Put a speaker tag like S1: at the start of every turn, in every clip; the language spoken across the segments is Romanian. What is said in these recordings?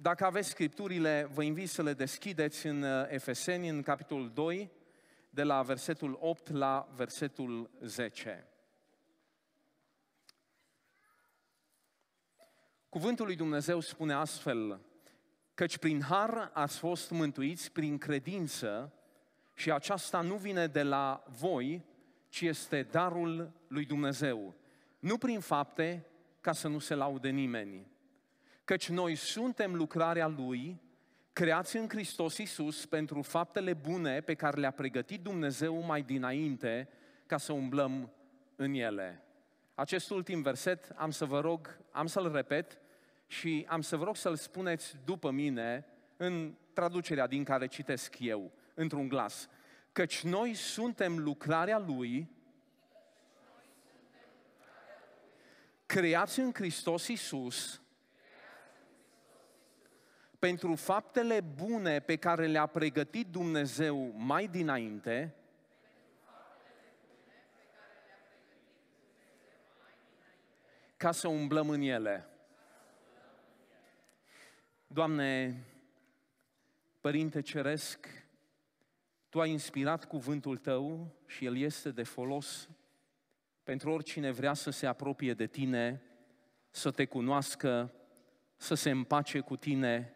S1: Dacă aveți scripturile, vă invit să le deschideți în uh, Efeseni, în capitolul 2, de la versetul 8 la versetul 10. Cuvântul lui Dumnezeu spune astfel, căci prin har ați fost mântuiți prin credință și aceasta nu vine de la voi, ci este darul lui Dumnezeu. Nu prin fapte, ca să nu se laude nimeni căci noi suntem lucrarea Lui, creați în Hristos Iisus pentru faptele bune pe care le-a pregătit Dumnezeu mai dinainte ca să umblăm în ele. Acest ultim verset am să vă rog, am să-l repet și am să vă rog să-l spuneți după mine în traducerea din care citesc eu, într-un glas. Căci noi suntem lucrarea Lui, creați în Hristos Iisus, pentru faptele bune pe care le-a pregătit Dumnezeu mai dinainte, ca să umblăm în ele. Doamne, Părinte Ceresc, Tu ai inspirat cuvântul Tău și el este de folos pentru oricine vrea să se apropie de Tine, să Te cunoască, să se împace cu Tine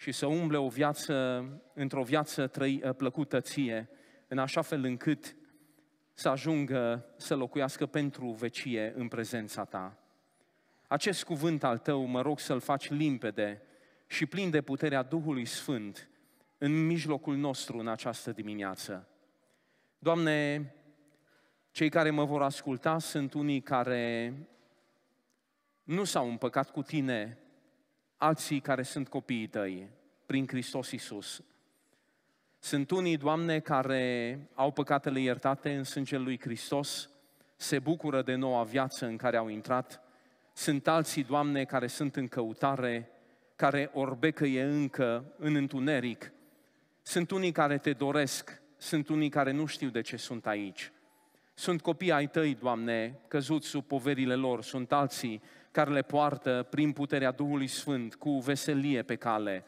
S1: și să umble o viață, într-o viață trăi, uh, plăcută ție, în așa fel încât să ajungă să locuiască pentru vecie în prezența ta. Acest cuvânt al tău mă rog să-l faci limpede și plin de puterea Duhului Sfânt în mijlocul nostru în această dimineață. Doamne, cei care mă vor asculta sunt unii care nu s-au împăcat cu Tine alții care sunt copiii tăi prin Hristos Isus. Sunt unii, Doamne, care au păcatele iertate în sângele lui Hristos, se bucură de noua viață în care au intrat. Sunt alții, Doamne, care sunt în căutare, care orbecăie încă în întuneric. Sunt unii care te doresc, sunt unii care nu știu de ce sunt aici. Sunt copii ai tăi, Doamne, căzuți sub poverile lor, sunt alții care le poartă prin puterea Duhului Sfânt cu veselie pe cale.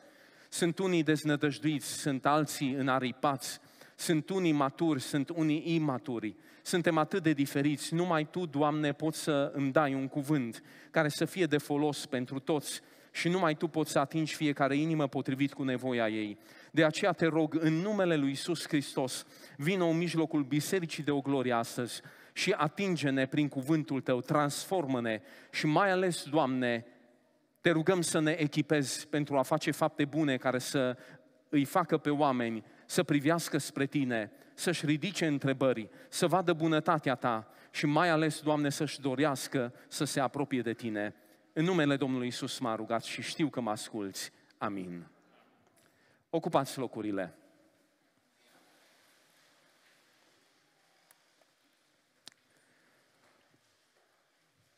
S1: Sunt unii deznădăjduiți, sunt alții înaripați, sunt unii maturi, sunt unii imaturi. Suntem atât de diferiți. Numai Tu, Doamne, poți să îmi dai un cuvânt care să fie de folos pentru toți și numai Tu poți să atingi fiecare inimă potrivit cu nevoia ei. De aceea te rog, în numele Lui Iisus Hristos, vină în mijlocul Bisericii de o glorie astăzi și atinge-ne prin cuvântul Tău, transformă-ne și mai ales, Doamne, te rugăm să ne echipezi pentru a face fapte bune care să îi facă pe oameni să privească spre Tine, să-și ridice întrebări, să vadă bunătatea Ta și mai ales, Doamne, să-și dorească să se apropie de Tine. În numele Domnului Isus m-a rugat și știu că mă asculți. Amin. Ocupați locurile.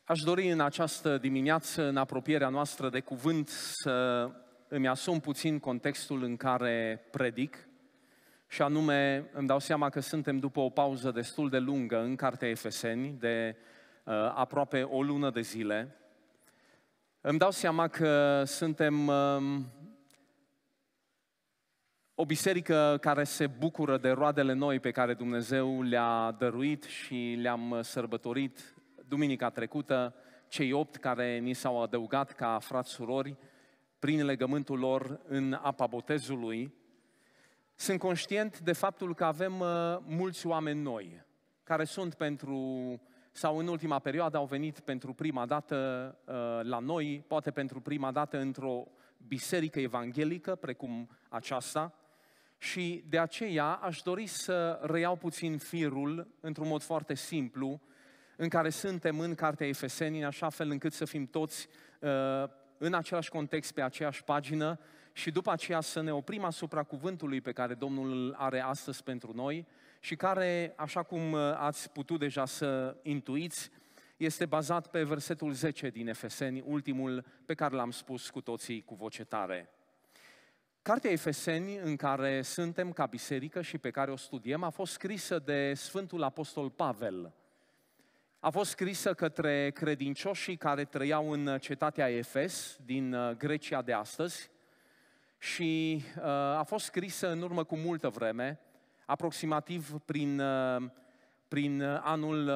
S1: Aș dori în această dimineață, în apropierea noastră de cuvânt, să îmi asum puțin contextul în care predic, și anume îmi dau seama că suntem după o pauză destul de lungă în Cartea Efeseni, de uh, aproape o lună de zile. Îmi dau seama că suntem uh, o biserică care se bucură de roadele noi pe care Dumnezeu le-a dăruit și le-am sărbătorit duminica trecută, cei opt care ni s-au adăugat ca frați surori prin legământul lor în apa botezului, sunt conștient de faptul că avem uh, mulți oameni noi, care sunt pentru, sau în ultima perioadă au venit pentru prima dată uh, la noi, poate pentru prima dată într-o biserică evanghelică, precum aceasta, și de aceea aș dori să reiau puțin firul, într-un mod foarte simplu, în care suntem în Cartea Efeseni, în așa fel încât să fim toți uh, în același context, pe aceeași pagină și după aceea să ne oprim asupra cuvântului pe care Domnul are astăzi pentru noi și care, așa cum uh, ați putut deja să intuiți, este bazat pe versetul 10 din Efeseni, ultimul pe care l-am spus cu toții cu voce tare. Cartea Efeseni, în care suntem ca biserică și pe care o studiem, a fost scrisă de Sfântul Apostol Pavel, a fost scrisă către credincioșii care trăiau în uh, cetatea Efes, din uh, Grecia de astăzi, și uh, a fost scrisă în urmă cu multă vreme, aproximativ prin, prin anul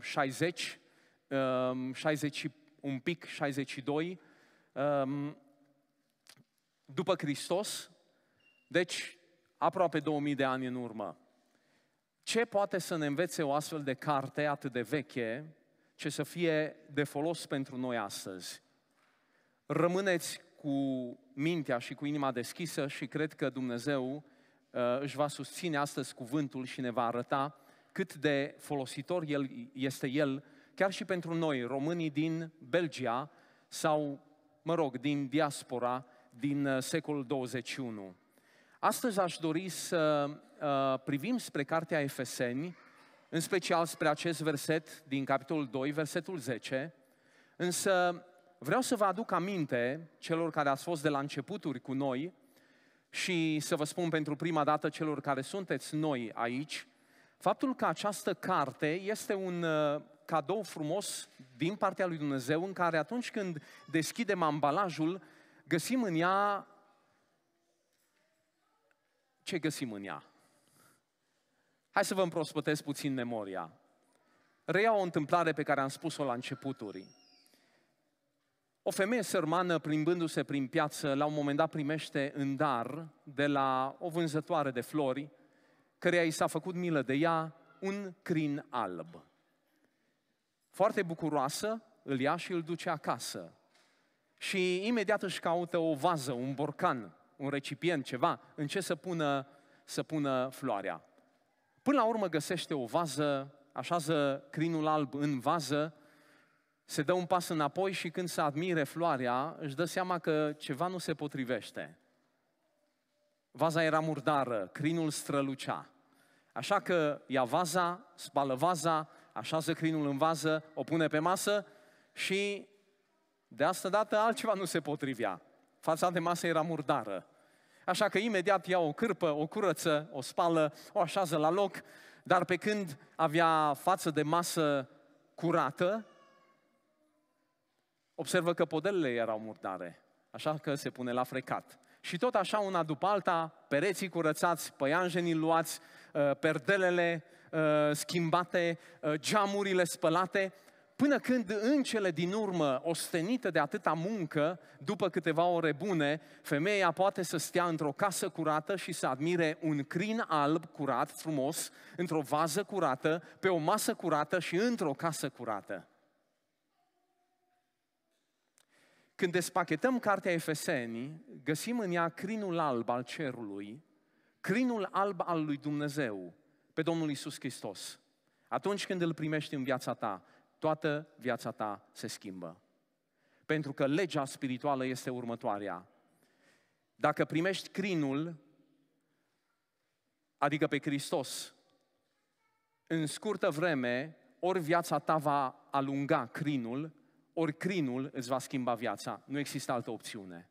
S1: 60, um, 60 um, um, un pic, 62, după Hristos, deci aproape 2000 de ani în urmă. Ce poate să ne învețe o astfel de carte atât de veche, ce să fie de folos pentru noi astăzi? Rămâneți cu mintea și cu inima deschisă și cred că Dumnezeu uh, își va susține astăzi cuvântul și ne va arăta cât de folositor el, este el, chiar și pentru noi, românii din Belgia sau, mă rog, din diaspora din uh, secolul 21. Astăzi aș dori să uh, privim spre Cartea Efeseni, în special spre acest verset din capitolul 2, versetul 10, însă vreau să vă aduc aminte celor care ați fost de la începuturi cu noi și să vă spun pentru prima dată celor care sunteți noi aici, faptul că această carte este un uh, cadou frumos din partea lui Dumnezeu în care atunci când deschidem ambalajul, găsim în ea ce găsim în ea? Hai să vă împrospătesc puțin memoria. Reiau o întâmplare pe care am spus-o la începuturi. O femeie sărmană, plimbându-se prin piață, la un moment dat primește în dar de la o vânzătoare de flori, căreia i s-a făcut milă de ea, un crin alb. Foarte bucuroasă, îl ia și îl duce acasă. Și imediat își caută o vază, un borcan, un recipient, ceva, în ce să pună, să pună floarea. Până la urmă găsește o vază, așează crinul alb în vază, se dă un pas înapoi și când se admire floarea, își dă seama că ceva nu se potrivește. Vaza era murdară, crinul strălucea. Așa că ia vaza, spală vaza, așează crinul în vază, o pune pe masă și de asta dată altceva nu se potrivea fața de masă era murdară. Așa că imediat ia o cârpă, o curăță, o spală, o așează la loc, dar pe când avea față de masă curată, observă că podelele erau murdare, așa că se pune la frecat. Și tot așa, una după alta, pereții curățați, păianjenii luați, uh, perdelele uh, schimbate, uh, geamurile spălate, Până când în cele din urmă, ostenită de atâta muncă, după câteva ore bune, femeia poate să stea într-o casă curată și să admire un crin alb curat, frumos, într-o vază curată, pe o masă curată și într-o casă curată. Când despachetăm cartea Efeseni, găsim în ea crinul alb al cerului, crinul alb al lui Dumnezeu, pe Domnul Isus Hristos. Atunci când îl primești în viața ta, toată viața ta se schimbă. Pentru că legea spirituală este următoarea. Dacă primești crinul, adică pe Hristos, în scurtă vreme, ori viața ta va alunga crinul, ori crinul îți va schimba viața. Nu există altă opțiune.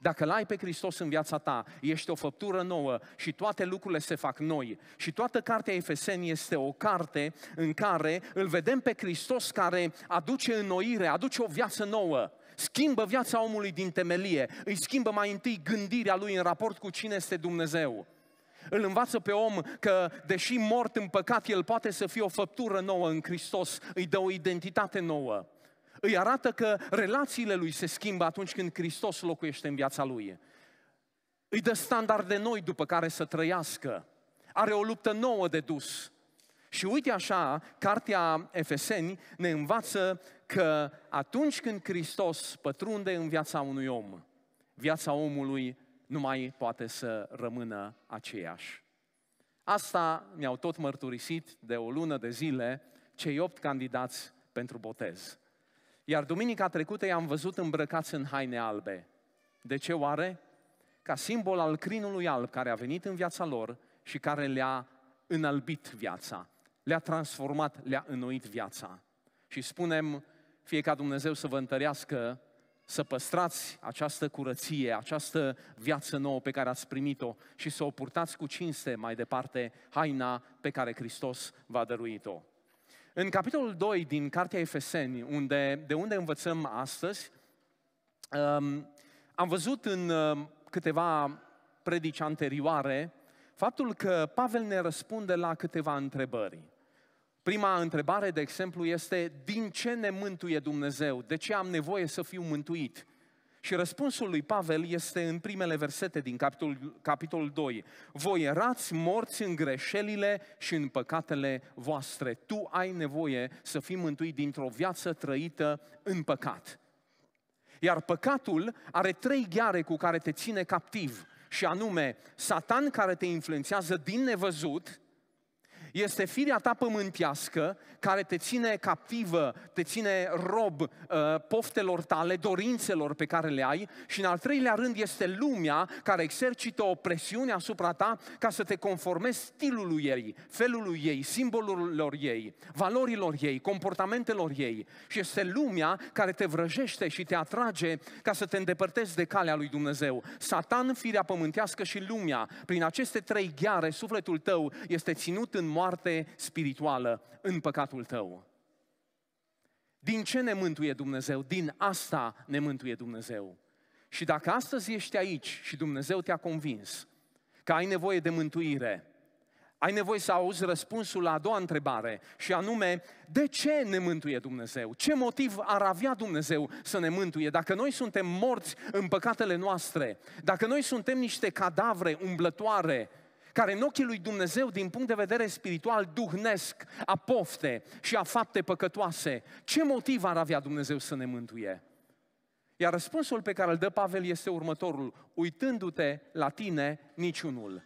S1: Dacă l-ai pe Hristos în viața ta, ești o făptură nouă și toate lucrurile se fac noi. Și toată cartea Efeseni este o carte în care îl vedem pe Hristos care aduce înnoire, aduce o viață nouă schimbă viața omului din temelie, îi schimbă mai întâi gândirea lui în raport cu cine este Dumnezeu. Îl învață pe om că, deși mort în păcat, el poate să fie o făptură nouă în Hristos, îi dă o identitate nouă îi arată că relațiile lui se schimbă atunci când Hristos locuiește în viața lui. Îi dă standarde noi după care să trăiască. Are o luptă nouă de dus. Și uite așa, cartea Efeseni ne învață că atunci când Hristos pătrunde în viața unui om, viața omului nu mai poate să rămână aceeași. Asta mi-au tot mărturisit de o lună de zile cei opt candidați pentru botez. Iar duminica trecută i-am văzut îmbrăcați în haine albe. De ce oare? Ca simbol al crinului alb care a venit în viața lor și care le-a înalbit viața, le-a transformat, le-a înnoit viața. Și spunem, fie ca Dumnezeu să vă întărească, să păstrați această curăție, această viață nouă pe care ați primit-o și să o purtați cu cinste mai departe haina pe care Hristos v-a dăruit-o. În capitolul 2 din Cartea Efeseni, unde, de unde învățăm astăzi, um, am văzut în um, câteva predici anterioare faptul că Pavel ne răspunde la câteva întrebări. Prima întrebare, de exemplu, este din ce ne mântuie Dumnezeu? De ce am nevoie să fiu mântuit? Și răspunsul lui Pavel este în primele versete din capitolul, capitolul 2. Voi erați morți în greșelile și în păcatele voastre. Tu ai nevoie să fii mântuit dintr-o viață trăită în păcat. Iar păcatul are trei gheare cu care te ține captiv, și anume Satan care te influențează din nevăzut, este firea ta pământească care te ține captivă, te ține rob uh, poftelor tale, dorințelor pe care le ai și în al treilea rând este lumea care exercită o presiune asupra ta ca să te conformezi stilului ei, felului ei, simbolurilor ei, valorilor ei, comportamentelor ei și este lumea care te vrăjește și te atrage ca să te îndepărtezi de calea lui Dumnezeu. Satan, firea pământească și lumea, prin aceste trei gheare, sufletul tău este ținut în mod moarte spirituală în păcatul tău. Din ce ne mântuie Dumnezeu? Din asta ne mântuie Dumnezeu. Și dacă astăzi ești aici și Dumnezeu te-a convins că ai nevoie de mântuire, ai nevoie să auzi răspunsul la a doua întrebare și anume, de ce ne mântuie Dumnezeu? Ce motiv ar avea Dumnezeu să ne mântuie? Dacă noi suntem morți în păcatele noastre, dacă noi suntem niște cadavre umblătoare, care în ochii lui Dumnezeu, din punct de vedere spiritual, duhnesc, a pofte și a fapte păcătoase, ce motiv ar avea Dumnezeu să ne mântuie? Iar răspunsul pe care îl dă Pavel este următorul, uitându-te la tine niciunul.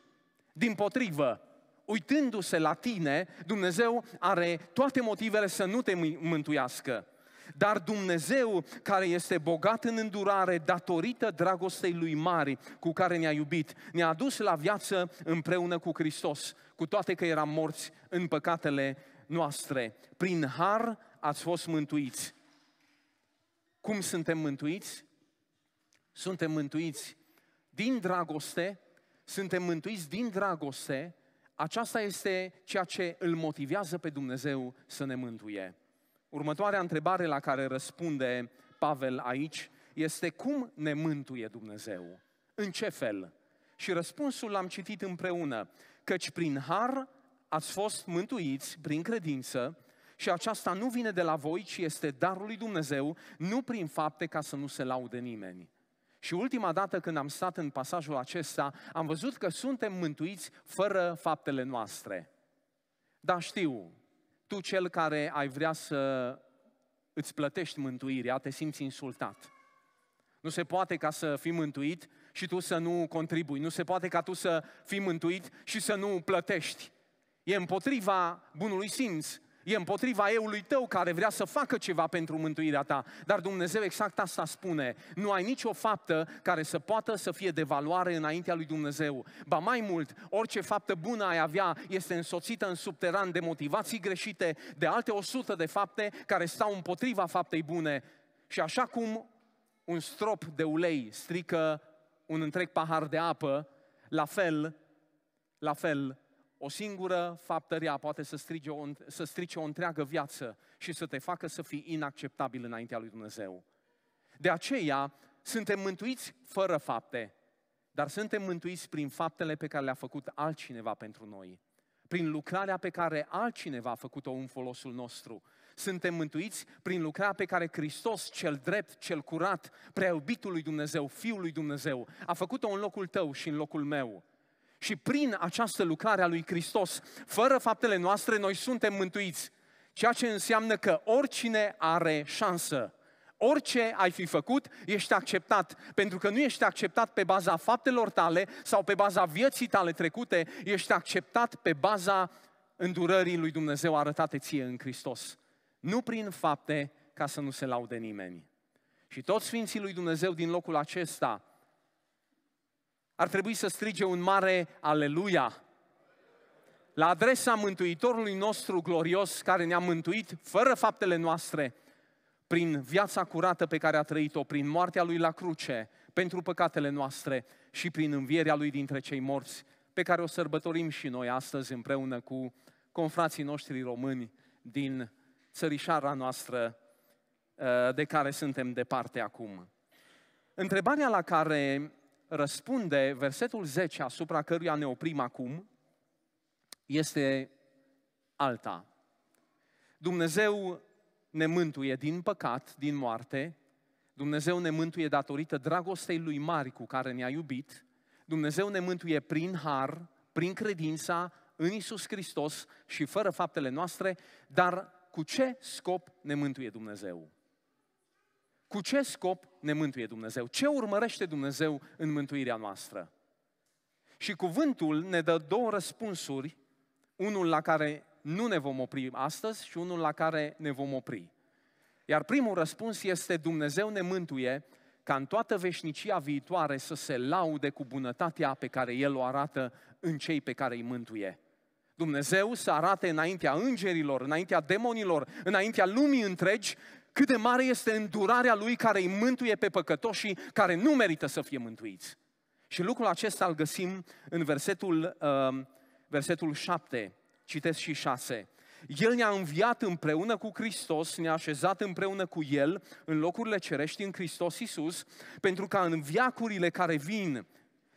S1: Din potrivă, uitându-se la tine, Dumnezeu are toate motivele să nu te mântuiască. Dar Dumnezeu, care este bogat în îndurare datorită dragostei lui mari cu care ne-a iubit, ne-a adus la viață împreună cu Hristos, cu toate că eram morți în păcatele noastre. Prin har ați fost mântuiți. Cum suntem mântuiți? Suntem mântuiți din dragoste, suntem mântuiți din dragoste, aceasta este ceea ce îl motivează pe Dumnezeu să ne mântuie. Următoarea întrebare la care răspunde Pavel aici este cum ne mântuie Dumnezeu? În ce fel? Și răspunsul l-am citit împreună, căci prin har ați fost mântuiți prin credință și aceasta nu vine de la voi, ci este darul lui Dumnezeu, nu prin fapte ca să nu se laude nimeni. Și ultima dată când am stat în pasajul acesta, am văzut că suntem mântuiți fără faptele noastre. Da, știu, tu, cel care ai vrea să îți plătești mântuirea, te simți insultat. Nu se poate ca să fii mântuit și tu să nu contribui. Nu se poate ca tu să fii mântuit și să nu plătești. E împotriva bunului simț e împotriva eului tău care vrea să facă ceva pentru mântuirea ta. Dar Dumnezeu exact asta spune. Nu ai nicio faptă care să poată să fie de valoare înaintea lui Dumnezeu. Ba mai mult, orice faptă bună ai avea este însoțită în subteran de motivații greșite, de alte 100 de fapte care stau împotriva faptei bune. Și așa cum un strop de ulei strică un întreg pahar de apă, la fel, la fel, o singură faptă rea poate să, strige o, să strige o întreagă viață și să te facă să fii inacceptabil înaintea lui Dumnezeu. De aceea, suntem mântuiți fără fapte, dar suntem mântuiți prin faptele pe care le-a făcut altcineva pentru noi, prin lucrarea pe care altcineva a făcut-o în folosul nostru. Suntem mântuiți prin lucrarea pe care Hristos, cel drept, cel curat, preubitul lui Dumnezeu, Fiul lui Dumnezeu, a făcut-o în locul tău și în locul meu. Și prin această lucrare a lui Hristos, fără faptele noastre, noi suntem mântuiți. Ceea ce înseamnă că oricine are șansă, orice ai fi făcut, ești acceptat. Pentru că nu ești acceptat pe baza faptelor tale sau pe baza vieții tale trecute, ești acceptat pe baza îndurării lui Dumnezeu arătate ție în Hristos. Nu prin fapte ca să nu se laude nimeni. Și toți Sfinții lui Dumnezeu din locul acesta ar trebui să strige un mare aleluia la adresa Mântuitorului nostru glorios care ne-a mântuit fără faptele noastre, prin viața curată pe care a trăit-o, prin moartea Lui la cruce, pentru păcatele noastre și prin învierea Lui dintre cei morți, pe care o sărbătorim și noi astăzi împreună cu confrații noștri români din țărișara noastră eh, de care suntem departe acum. Întrebarea la care răspunde versetul 10 asupra căruia ne oprim acum este alta. Dumnezeu ne mântuie din păcat, din moarte, Dumnezeu ne mântuie datorită dragostei lui mari cu care ne-a iubit, Dumnezeu ne mântuie prin har, prin credința în Isus Hristos și fără faptele noastre, dar cu ce scop ne mântuie Dumnezeu? Cu ce scop ne mântuie Dumnezeu? Ce urmărește Dumnezeu în mântuirea noastră? Și cuvântul ne dă două răspunsuri, unul la care nu ne vom opri astăzi și unul la care ne vom opri. Iar primul răspuns este Dumnezeu ne mântuie ca în toată veșnicia viitoare să se laude cu bunătatea pe care El o arată în cei pe care îi mântuie. Dumnezeu să arate înaintea îngerilor, înaintea demonilor, înaintea lumii întregi cât de mare este îndurarea Lui care îi mântuie pe păcătoșii care nu merită să fie mântuiți. Și lucrul acesta îl găsim în versetul, uh, versetul 7, citesc și 6. El ne-a înviat împreună cu Hristos, ne-a așezat împreună cu El în locurile cerești în Hristos Iisus, pentru ca în viacurile care vin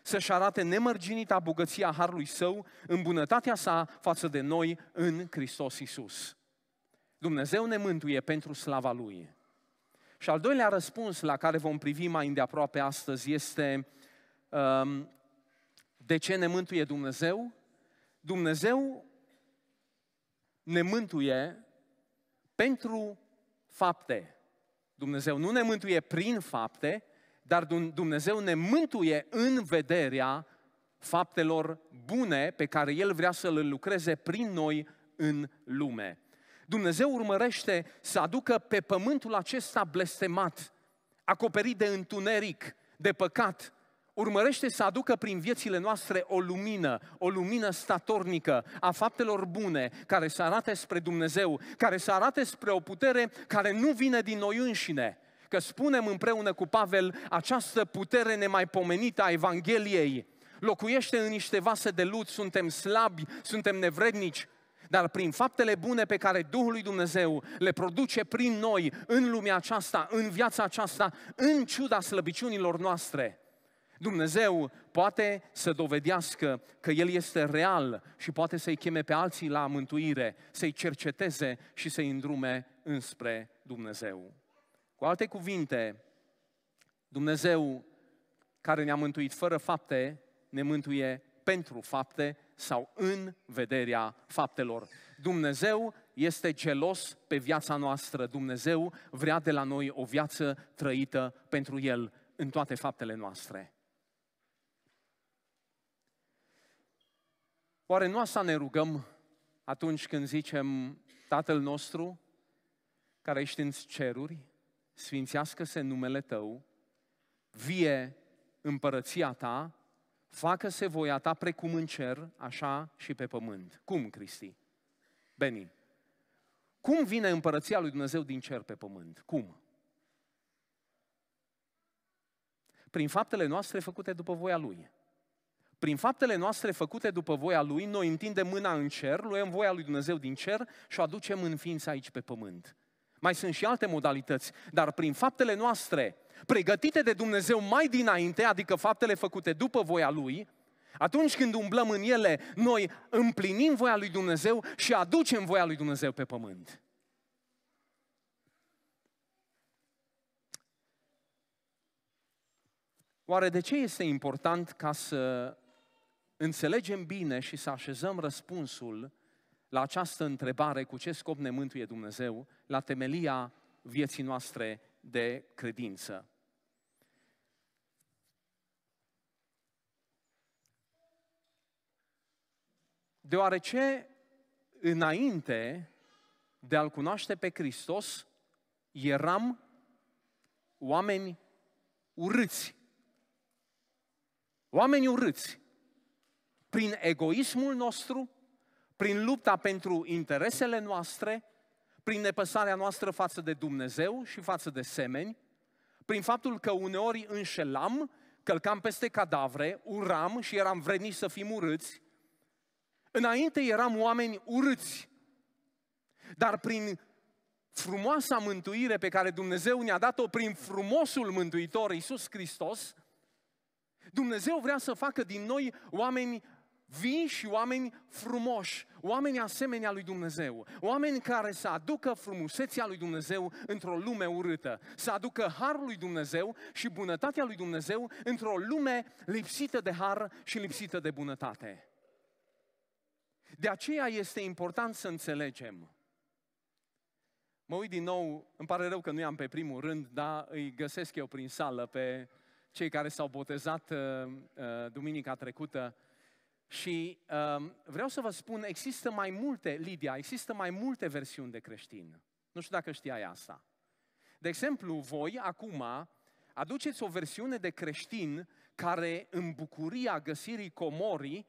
S1: să-și arate nemărginita bogăția Harului Său în bunătatea sa față de noi în Hristos Iisus. Dumnezeu ne mântuie pentru slava Lui. Și al doilea răspuns la care vom privi mai îndeaproape astăzi este um, de ce ne mântuie Dumnezeu? Dumnezeu ne mântuie pentru fapte. Dumnezeu nu ne mântuie prin fapte, dar Dumnezeu ne mântuie în vederea faptelor bune pe care El vrea să le lucreze prin noi în lume. Dumnezeu urmărește să aducă pe pământul acesta blestemat, acoperit de întuneric, de păcat, urmărește să aducă prin viețile noastre o lumină, o lumină statornică a faptelor bune, care să arate spre Dumnezeu, care să arate spre o putere care nu vine din noi înșine. Că spunem împreună cu Pavel, această putere nemaipomenită a Evangheliei locuiește în niște vase de lut, suntem slabi, suntem nevrednici, dar prin faptele bune pe care Duhul lui Dumnezeu le produce prin noi în lumea aceasta, în viața aceasta, în ciuda slăbiciunilor noastre. Dumnezeu poate să dovedească că El este real și poate să-i cheme pe alții la mântuire, să-i cerceteze și să-i îndrume înspre Dumnezeu. Cu alte cuvinte, Dumnezeu care ne-a mântuit fără fapte, ne mântuie pentru fapte sau în vederea faptelor. Dumnezeu este gelos pe viața noastră. Dumnezeu vrea de la noi o viață trăită pentru El în toate faptele noastre. Oare nu asta ne rugăm atunci când zicem Tatăl nostru, care ești în ceruri, sfințească-se numele Tău, vie împărăția Ta, facă-se voia ta precum în cer, așa și pe pământ. Cum, Cristi? Beni, cum vine împărăția lui Dumnezeu din cer pe pământ? Cum? Prin faptele noastre făcute după voia Lui. Prin faptele noastre făcute după voia Lui, noi întindem mâna în cer, luăm voia lui Dumnezeu din cer și o aducem în ființă aici pe pământ. Mai sunt și alte modalități, dar prin faptele noastre, pregătite de Dumnezeu mai dinainte, adică faptele făcute după voia Lui, atunci când umblăm în ele, noi împlinim voia lui Dumnezeu și aducem voia lui Dumnezeu pe pământ. Oare de ce este important ca să înțelegem bine și să așezăm răspunsul la această întrebare cu ce scop ne mântuie Dumnezeu, la temelia vieții noastre de credință. Deoarece înainte de a-L cunoaște pe Hristos, eram oameni urâți. Oameni urâți. Prin egoismul nostru, prin lupta pentru interesele noastre, prin nepăsarea noastră față de Dumnezeu și față de semeni, prin faptul că uneori înșelam, călcam peste cadavre, uram și eram vredniți să fim urâți. Înainte eram oameni urâți, dar prin frumoasa mântuire pe care Dumnezeu ne-a dat-o prin frumosul Mântuitor Iisus Hristos, Dumnezeu vrea să facă din noi oameni vin și oameni frumoși, oameni asemenea lui Dumnezeu, oameni care să aducă frumusețea lui Dumnezeu într-o lume urâtă, să aducă harul lui Dumnezeu și bunătatea lui Dumnezeu într-o lume lipsită de har și lipsită de bunătate. De aceea este important să înțelegem. Mă uit din nou, îmi pare rău că nu i-am pe primul rând, dar îi găsesc eu prin sală pe cei care s-au botezat uh, uh, duminica trecută și um, vreau să vă spun, există mai multe, Lidia, există mai multe versiuni de creștin. Nu știu dacă știai asta. De exemplu, voi acum aduceți o versiune de creștin care în bucuria găsirii comorii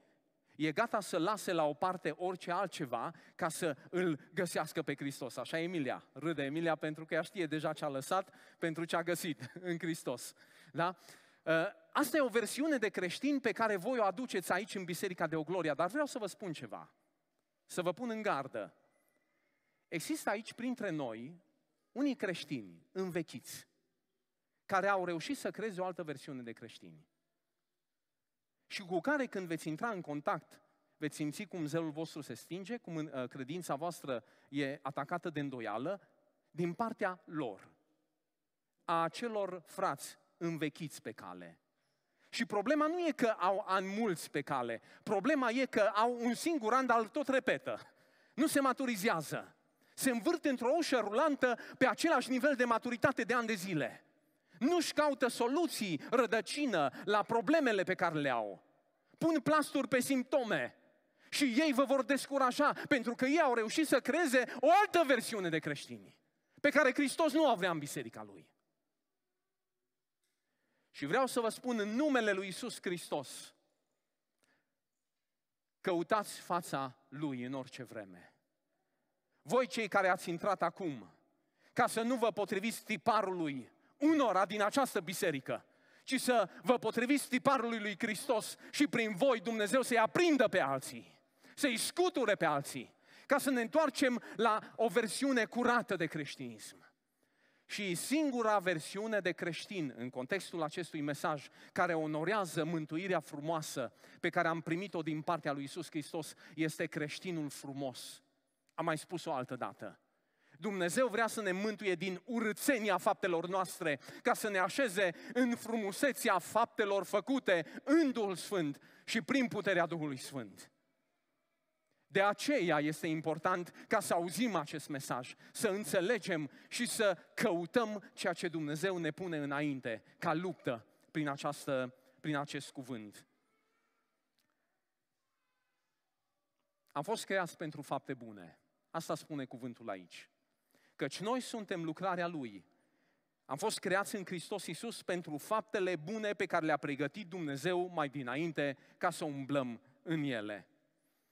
S1: e gata să lase la o parte orice altceva ca să îl găsească pe Hristos. Așa e Emilia. Râde Emilia pentru că ea știe deja ce a lăsat pentru ce a găsit în Hristos. Da? Ă, asta e o versiune de creștin pe care voi o aduceți aici în Biserica de Ogloria, dar vreau să vă spun ceva, să vă pun în gardă. Există aici printre noi unii creștini învechiți care au reușit să creeze o altă versiune de creștini și cu care când veți intra în contact, veți simți cum zelul vostru se stinge, cum ă, credința voastră e atacată de îndoială, din partea lor, a acelor frați învechiți pe cale. Și problema nu e că au ani mulți pe cale, problema e că au un singur an, dar îl tot repetă. Nu se maturizează. Se învârte într-o ușă rulantă pe același nivel de maturitate de ani de zile. Nu-și caută soluții, rădăcină la problemele pe care le au. Pun plasturi pe simptome și ei vă vor descuraja pentru că ei au reușit să creeze o altă versiune de creștini pe care Hristos nu o avea în biserica lui. Și vreau să vă spun în numele lui Isus Hristos, căutați fața Lui în orice vreme. Voi cei care ați intrat acum, ca să nu vă potriviți tiparului unora din această biserică, ci să vă potriviți tiparului lui Hristos și prin voi Dumnezeu să-i aprindă pe alții, să-i scuture pe alții, ca să ne întoarcem la o versiune curată de creștinism și singura versiune de creștin în contextul acestui mesaj care onorează mântuirea frumoasă pe care am primit-o din partea lui Isus Hristos este creștinul frumos. Am mai spus-o altă dată. Dumnezeu vrea să ne mântuie din urățenia faptelor noastre, ca să ne așeze în frumusețea faptelor făcute în Duhul Sfânt și prin puterea Duhului Sfânt. De aceea este important ca să auzim acest mesaj, să înțelegem și să căutăm ceea ce Dumnezeu ne pune înainte ca luptă prin, această, prin acest cuvânt. Am fost creați pentru fapte bune. Asta spune cuvântul aici. Căci noi suntem lucrarea Lui. Am fost creați în Hristos Iisus pentru faptele bune pe care le-a pregătit Dumnezeu mai dinainte ca să umblăm în ele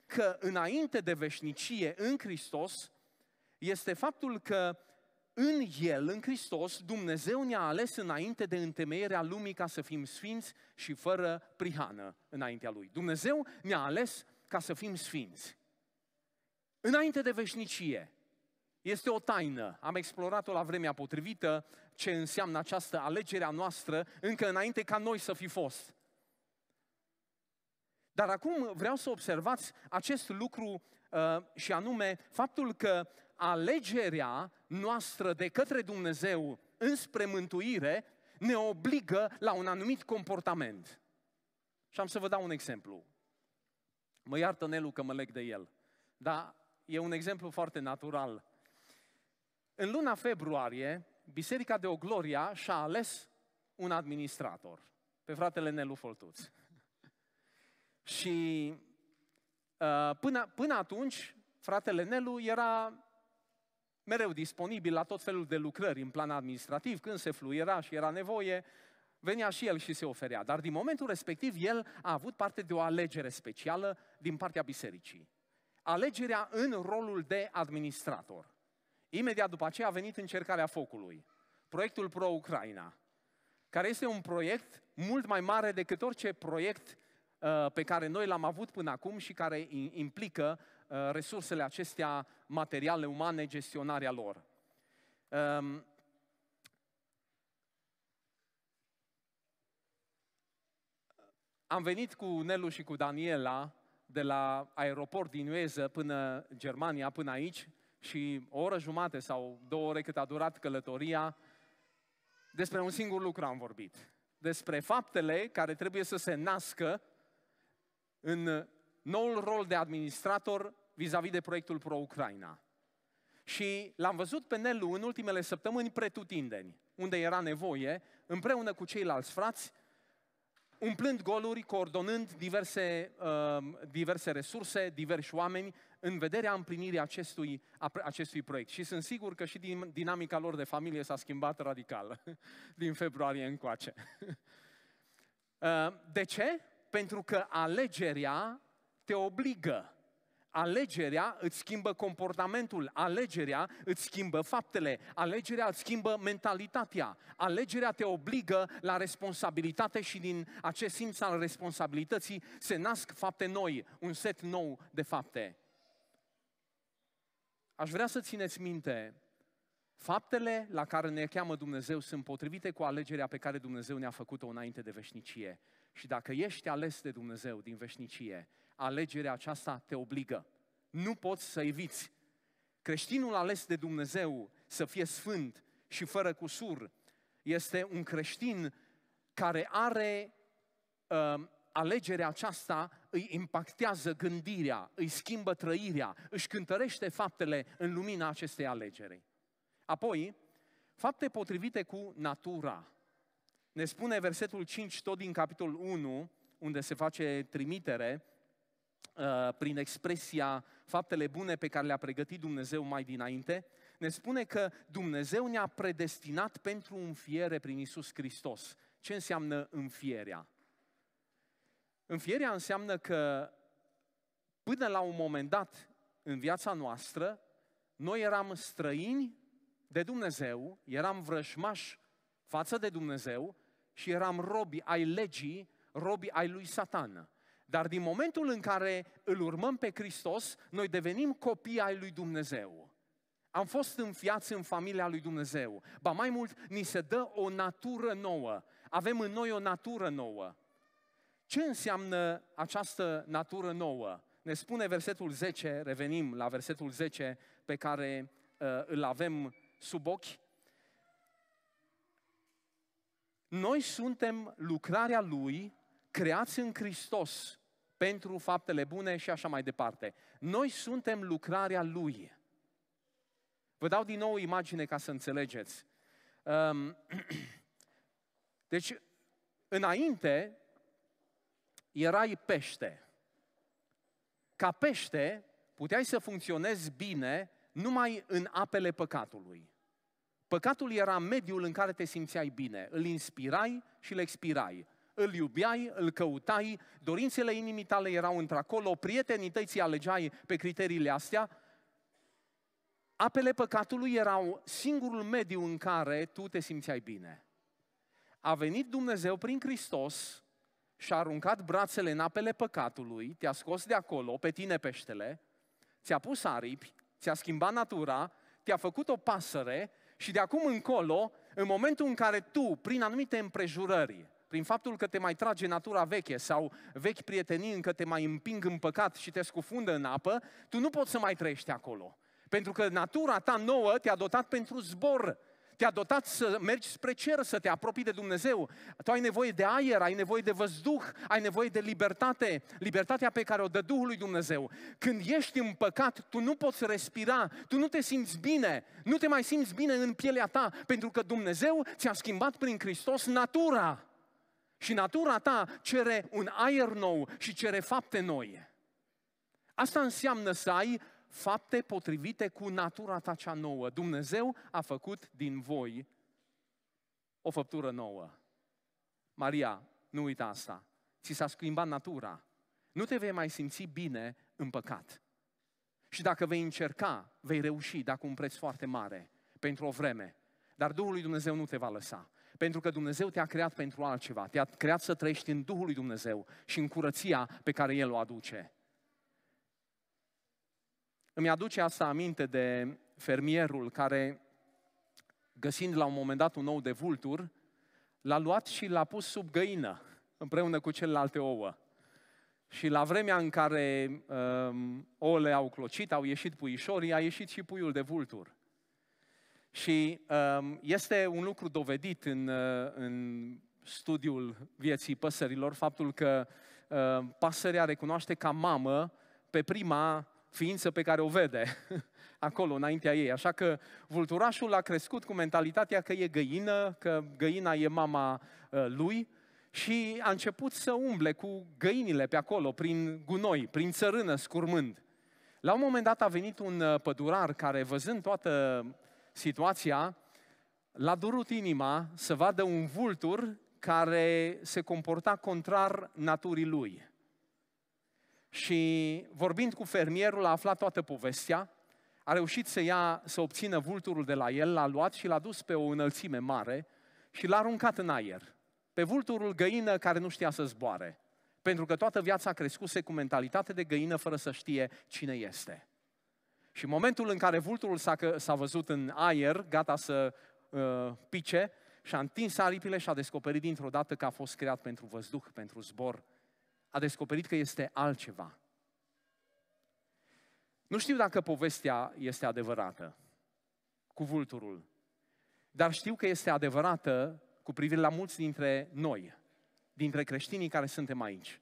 S1: că înainte de veșnicie în Hristos este faptul că în El, în Hristos, Dumnezeu ne-a ales înainte de întemeierea lumii ca să fim sfinți și fără prihană înaintea Lui. Dumnezeu ne-a ales ca să fim sfinți. Înainte de veșnicie, este o taină. Am explorat-o la vremea potrivită, ce înseamnă această alegere a noastră, încă înainte ca noi să fi fost. Dar acum vreau să observați acest lucru uh, și anume faptul că alegerea noastră de către Dumnezeu înspre mântuire ne obligă la un anumit comportament. Și am să vă dau un exemplu. Mă iartă Nelu că mă leg de el, dar e un exemplu foarte natural. În luna februarie, Biserica de Ogloria și-a ales un administrator, pe fratele Nelu Foltuț. Și uh, până, până atunci, fratele Nelu era mereu disponibil la tot felul de lucrări în plan administrativ, când se fluiera și era nevoie, venea și el și se oferea. Dar din momentul respectiv, el a avut parte de o alegere specială din partea bisericii. Alegerea în rolul de administrator. Imediat după aceea a venit încercarea focului, proiectul Pro-Ucraina, care este un proiect mult mai mare decât orice proiect Uh, pe care noi l-am avut până acum și care implică uh, resursele acestea materiale, umane, gestionarea lor. Um, am venit cu Nelu și cu Daniela de la aeroport din Ueză până Germania, până aici, și o oră jumate sau două ore cât a durat călătoria, despre un singur lucru am vorbit. Despre faptele care trebuie să se nască în uh, noul rol de administrator vis-a-vis de proiectul Pro-Ucraina. Și l-am văzut pe Nelu în ultimele săptămâni pretutindeni, unde era nevoie, împreună cu ceilalți frați, umplând goluri, coordonând diverse, uh, diverse resurse, diversi oameni, în vederea împlinirii acestui, acestui proiect. Și sunt sigur că și din dinamica lor de familie s-a schimbat radical din februarie încoace. Uh, de ce? Pentru că alegerea te obligă. Alegerea îți schimbă comportamentul, alegerea îți schimbă faptele, alegerea îți schimbă mentalitatea, alegerea te obligă la responsabilitate și din acest simț al responsabilității se nasc fapte noi, un set nou de fapte. Aș vrea să țineți minte, faptele la care ne cheamă Dumnezeu sunt potrivite cu alegerea pe care Dumnezeu ne-a făcut-o înainte de veșnicie. Și dacă ești ales de Dumnezeu din veșnicie, alegerea aceasta te obligă. Nu poți să eviți. Creștinul ales de Dumnezeu să fie sfânt și fără cusur este un creștin care are uh, alegerea aceasta, îi impactează gândirea, îi schimbă trăirea, își cântărește faptele în lumina acestei alegeri. Apoi, fapte potrivite cu natura ne spune versetul 5, tot din capitolul 1, unde se face trimitere uh, prin expresia faptele bune pe care le-a pregătit Dumnezeu mai dinainte, ne spune că Dumnezeu ne-a predestinat pentru înfiere prin Isus Hristos. Ce înseamnă înfierea? Înfierea înseamnă că până la un moment dat în viața noastră, noi eram străini de Dumnezeu, eram vrășmași față de Dumnezeu și eram robi ai legii, robi ai lui satan. Dar din momentul în care îl urmăm pe Hristos, noi devenim copii ai lui Dumnezeu. Am fost înfiați în familia lui Dumnezeu. Ba mai mult, ni se dă o natură nouă. Avem în noi o natură nouă. Ce înseamnă această natură nouă? Ne spune versetul 10, revenim la versetul 10 pe care uh, îl avem sub ochi. Noi suntem lucrarea Lui, creați în Hristos pentru faptele bune și așa mai departe. Noi suntem lucrarea Lui. Vă dau din nou o imagine ca să înțelegeți. Um, deci, înainte erai pește. Ca pește puteai să funcționezi bine numai în apele păcatului. Păcatul era mediul în care te simțeai bine, îl inspirai și îl expirai. Îl iubeai, îl căutai, dorințele inimii tale erau într-acolo, prietenii tăi ți alegeai pe criteriile astea. Apele păcatului erau singurul mediu în care tu te simțeai bine. A venit Dumnezeu prin Hristos și a aruncat brațele în apele păcatului, te-a scos de acolo, pe tine peștele, ți-a pus aripi, ți-a schimbat natura, te-a făcut o pasăre și de acum încolo, în momentul în care tu, prin anumite împrejurări, prin faptul că te mai trage natura veche sau vechi prietenii încă te mai împing în păcat și te scufundă în apă, tu nu poți să mai trăiești acolo. Pentru că natura ta nouă te-a dotat pentru zbor te-a dotat să mergi spre cer, să te apropii de Dumnezeu. Tu ai nevoie de aer, ai nevoie de văzduh, ai nevoie de libertate, libertatea pe care o dă Duhul lui Dumnezeu. Când ești în păcat, tu nu poți respira, tu nu te simți bine, nu te mai simți bine în pielea ta, pentru că Dumnezeu ți-a schimbat prin Hristos natura. Și natura ta cere un aer nou și cere fapte noi. Asta înseamnă să ai fapte potrivite cu natura ta cea nouă. Dumnezeu a făcut din voi o făptură nouă. Maria, nu uita asta. Ți s-a schimbat natura. Nu te vei mai simți bine în păcat. Și dacă vei încerca, vei reuși, dacă un preț foarte mare, pentru o vreme. Dar Duhul lui Dumnezeu nu te va lăsa. Pentru că Dumnezeu te-a creat pentru altceva. Te-a creat să trăiești în Duhul lui Dumnezeu și în curăția pe care El o aduce. Îmi aduce asta aminte de fermierul care, găsind la un moment dat un ou de vultur, l-a luat și l-a pus sub găină, împreună cu celelalte ouă. Și la vremea în care um, ouăle au clocit, au ieșit puișorii, a ieșit și puiul de vultur. Și um, este un lucru dovedit în, uh, în studiul vieții păsărilor, faptul că um, uh, pasărea recunoaște ca mamă pe prima ființă pe care o vede acolo, înaintea ei. Așa că vulturașul a crescut cu mentalitatea că e găină, că găina e mama ă, lui și a început să umble cu găinile pe acolo, prin gunoi, prin țărână, scurmând. La un moment dat a venit un ă, pădurar care, văzând toată situația, l-a durut inima să vadă un vultur care se comporta contrar naturii lui și vorbind cu fermierul a aflat toată povestea, a reușit să ia, să obțină vulturul de la el, l-a luat și l-a dus pe o înălțime mare și l-a aruncat în aer. Pe vulturul găină care nu știa să zboare. Pentru că toată viața a crescuse cu mentalitate de găină fără să știe cine este. Și momentul în care vulturul s-a, s-a văzut în aer, gata să uh, pice, și-a întins aripile și a descoperit dintr-o dată că a fost creat pentru văzduh, pentru zbor, a descoperit că este altceva. Nu știu dacă povestea este adevărată cu vulturul, dar știu că este adevărată cu privire la mulți dintre noi, dintre creștinii care suntem aici,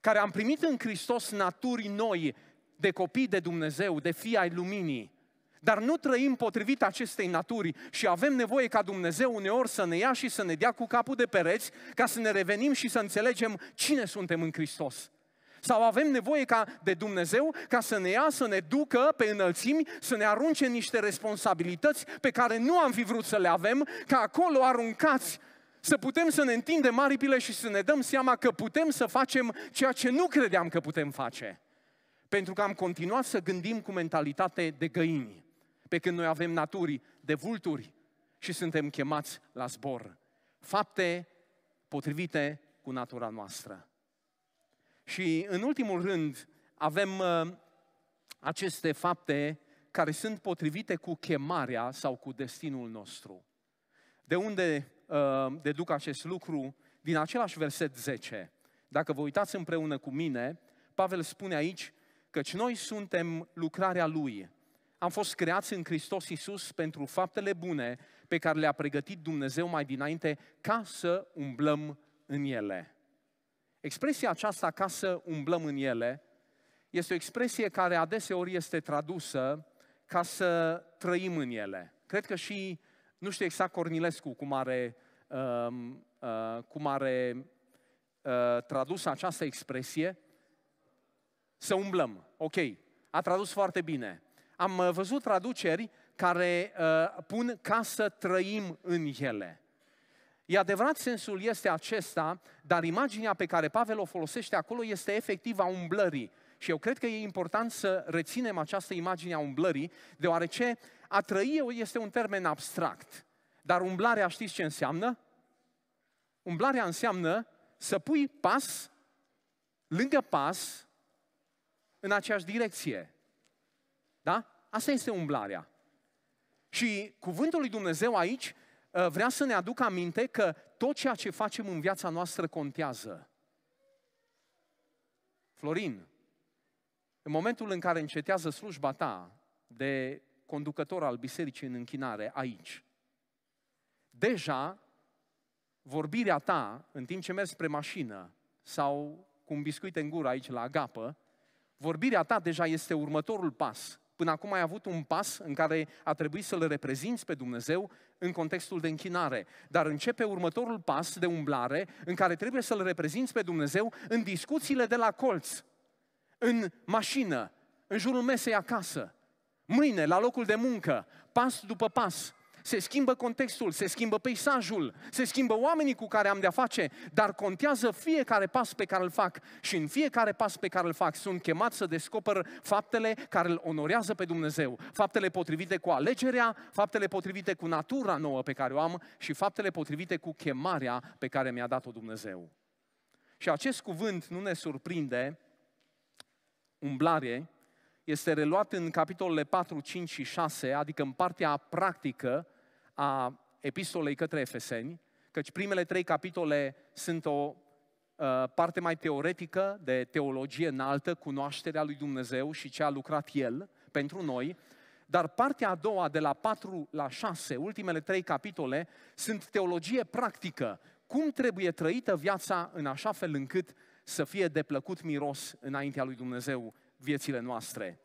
S1: care am primit în Hristos naturi noi de copii de Dumnezeu, de fii ai luminii, dar nu trăim potrivit acestei naturi și avem nevoie ca Dumnezeu uneori să ne ia și să ne dea cu capul de pereți ca să ne revenim și să înțelegem cine suntem în Hristos. Sau avem nevoie ca de Dumnezeu ca să ne ia, să ne ducă pe înălțimi, să ne arunce niște responsabilități pe care nu am fi vrut să le avem, ca acolo aruncați să putem să ne întindem aripile și să ne dăm seama că putem să facem ceea ce nu credeam că putem face. Pentru că am continuat să gândim cu mentalitate de găini pe când noi avem naturi de vulturi și suntem chemați la zbor. Fapte potrivite cu natura noastră. Și în ultimul rând avem uh, aceste fapte care sunt potrivite cu chemarea sau cu destinul nostru. De unde uh, deduc acest lucru? Din același verset 10. Dacă vă uitați împreună cu mine, Pavel spune aici căci noi suntem lucrarea Lui, am fost creați în Hristos Iisus pentru faptele bune pe care le-a pregătit Dumnezeu mai dinainte ca să umblăm în ele. Expresia aceasta, ca să umblăm în ele, este o expresie care adeseori este tradusă ca să trăim în ele. Cred că și, nu știu exact Cornilescu cum are, uh, uh, cum are uh, tradus această expresie, să umblăm, ok, a tradus foarte bine am uh, văzut traduceri care uh, pun ca să trăim în ele. E adevărat, sensul este acesta, dar imaginea pe care Pavel o folosește acolo este efectiv a umblării. Și eu cred că e important să reținem această imagine a umblării, deoarece a trăi este un termen abstract. Dar umblarea știți ce înseamnă? Umblarea înseamnă să pui pas lângă pas în aceeași direcție. Da? Asta este umblarea. Și cuvântul lui Dumnezeu aici uh, vrea să ne aducă aminte că tot ceea ce facem în viața noastră contează. Florin, în momentul în care încetează slujba ta de conducător al bisericii în închinare aici, deja vorbirea ta, în timp ce mergi spre mașină sau cu un biscuit în gură aici la agapă, vorbirea ta deja este următorul pas Până acum ai avut un pas în care a trebuit să-L reprezinți pe Dumnezeu în contextul de închinare. Dar începe următorul pas de umblare în care trebuie să-L reprezinți pe Dumnezeu în discuțiile de la colț, în mașină, în jurul mesei acasă, mâine, la locul de muncă, pas după pas, se schimbă contextul, se schimbă peisajul, se schimbă oamenii cu care am de-a face, dar contează fiecare pas pe care îl fac și în fiecare pas pe care îl fac sunt chemat să descoper faptele care îl onorează pe Dumnezeu, faptele potrivite cu alegerea, faptele potrivite cu natura nouă pe care o am și faptele potrivite cu chemarea pe care mi-a dat-o Dumnezeu. Și acest cuvânt nu ne surprinde, umblare, este reluat în capitolele 4, 5 și 6, adică în partea practică a epistolei către Efeseni, căci primele trei capitole sunt o uh, parte mai teoretică de teologie înaltă, cunoașterea lui Dumnezeu și ce a lucrat El pentru noi, dar partea a doua, de la 4 la 6, ultimele trei capitole, sunt teologie practică. Cum trebuie trăită viața în așa fel încât să fie de plăcut miros înaintea lui Dumnezeu viețile noastre.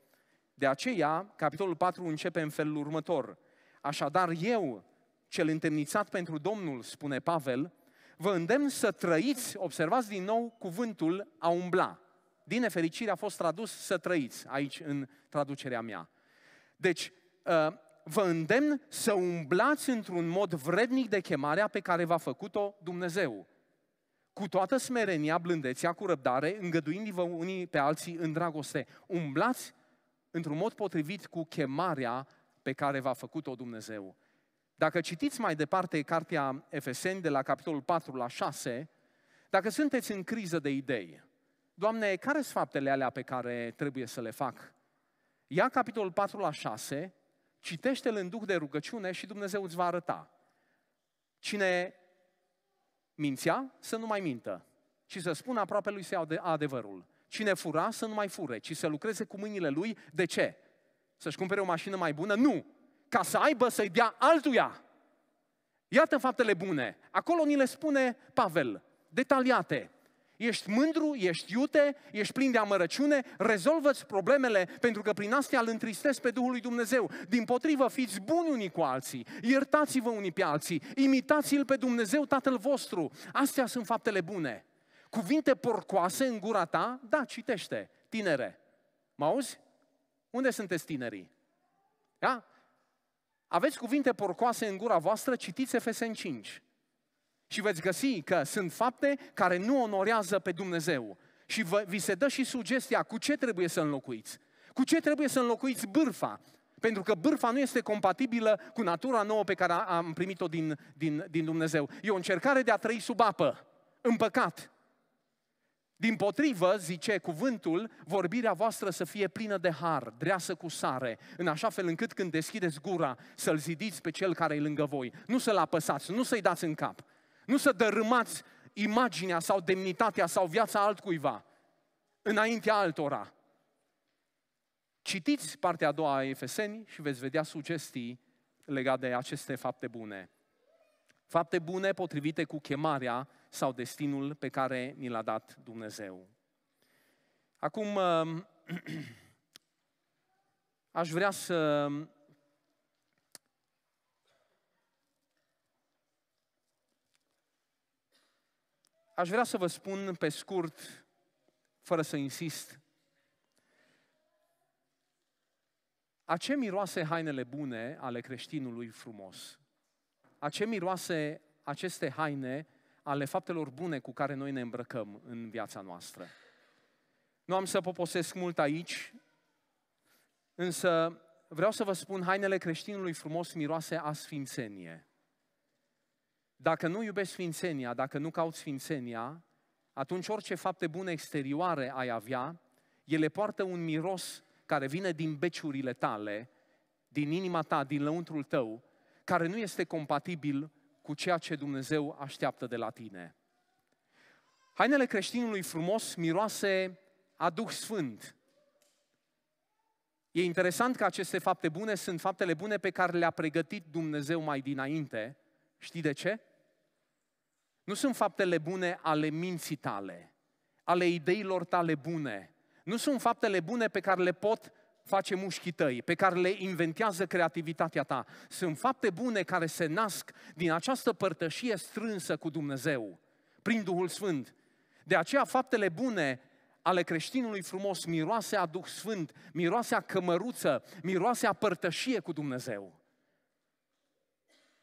S1: De aceea, capitolul 4 începe în felul următor – Așadar eu, cel întemnițat pentru Domnul, spune Pavel, vă îndemn să trăiți, observați din nou cuvântul a umbla. Din nefericire a fost tradus să trăiți aici în traducerea mea. Deci, ă, vă îndemn să umblați într-un mod vrednic de chemarea pe care v-a făcut-o Dumnezeu. Cu toată smerenia, blândețea, cu răbdare, îngăduindu-vă unii pe alții în dragoste. Umblați într-un mod potrivit cu chemarea pe care v-a făcut-o Dumnezeu. Dacă citiți mai departe cartea Efeseni de la capitolul 4 la 6, dacă sunteți în criză de idei, Doamne, care sunt faptele alea pe care trebuie să le fac? Ia capitolul 4 la 6, citește-l în duh de rugăciune și Dumnezeu îți va arăta. Cine mințea, să nu mai mintă, ci să spună aproape lui să iau adevărul. Cine fura, să nu mai fure, ci să lucreze cu mâinile lui. De ce? Să-și cumpere o mașină mai bună? Nu! Ca să aibă să-i dea altuia. Iată faptele bune. Acolo ni le spune Pavel, detaliate. Ești mândru, ești iute, ești plin de amărăciune, rezolvă-ți problemele, pentru că prin astea îl întristezi pe Duhul lui Dumnezeu. Din potrivă, fiți buni unii cu alții, iertați-vă unii pe alții, imitați-L pe Dumnezeu Tatăl vostru. Astea sunt faptele bune. Cuvinte porcoase în gura ta? Da, citește, tinere. Mă auzi? Unde sunteți tinerii? Da? Aveți cuvinte porcoase în gura voastră, citiți Efeseni 5. Și veți găsi că sunt fapte care nu onorează pe Dumnezeu. Și vă, vi se dă și sugestia cu ce trebuie să înlocuiți. Cu ce trebuie să înlocuiți bârfa? Pentru că bârfa nu este compatibilă cu natura nouă pe care am primit-o din, din, din Dumnezeu. E o încercare de a trăi sub apă, în păcat. Din potrivă, zice cuvântul, vorbirea voastră să fie plină de har, dreasă cu sare, în așa fel încât când deschideți gura să-l zidiți pe cel care e lângă voi. Nu să-l apăsați, nu să-i dați în cap, nu să dărâmați imaginea sau demnitatea sau viața altcuiva înaintea altora. Citiți partea a doua a Efeseni și veți vedea sugestii legate de aceste fapte bune. Fapte bune potrivite cu chemarea sau destinul pe care ni l-a dat Dumnezeu. Acum, um, aș vrea să um, Aș vrea să vă spun pe scurt, fără să insist, a ce miroase hainele bune ale creștinului frumos? A ce miroase aceste haine ale faptelor bune cu care noi ne îmbrăcăm în viața noastră. Nu am să poposesc mult aici, însă vreau să vă spun, hainele creștinului frumos miroase a sfințenie. Dacă nu iubești sfințenia, dacă nu cauți sfințenia, atunci orice fapte bune exterioare ai avea, ele poartă un miros care vine din beciurile tale, din inima ta, din lăuntrul tău, care nu este compatibil cu ceea ce Dumnezeu așteaptă de la tine. Hainele creștinului frumos miroase a Duh Sfânt. E interesant că aceste fapte bune sunt faptele bune pe care le-a pregătit Dumnezeu mai dinainte. Știi de ce? Nu sunt faptele bune ale minții tale, ale ideilor tale bune. Nu sunt faptele bune pe care le pot face mușchii tăi, pe care le inventează creativitatea ta, sunt fapte bune care se nasc din această părtășie strânsă cu Dumnezeu, prin Duhul Sfânt. De aceea faptele bune ale creștinului frumos miroase a Duh Sfânt, miroase a cămăruță, miroase a părtășie cu Dumnezeu.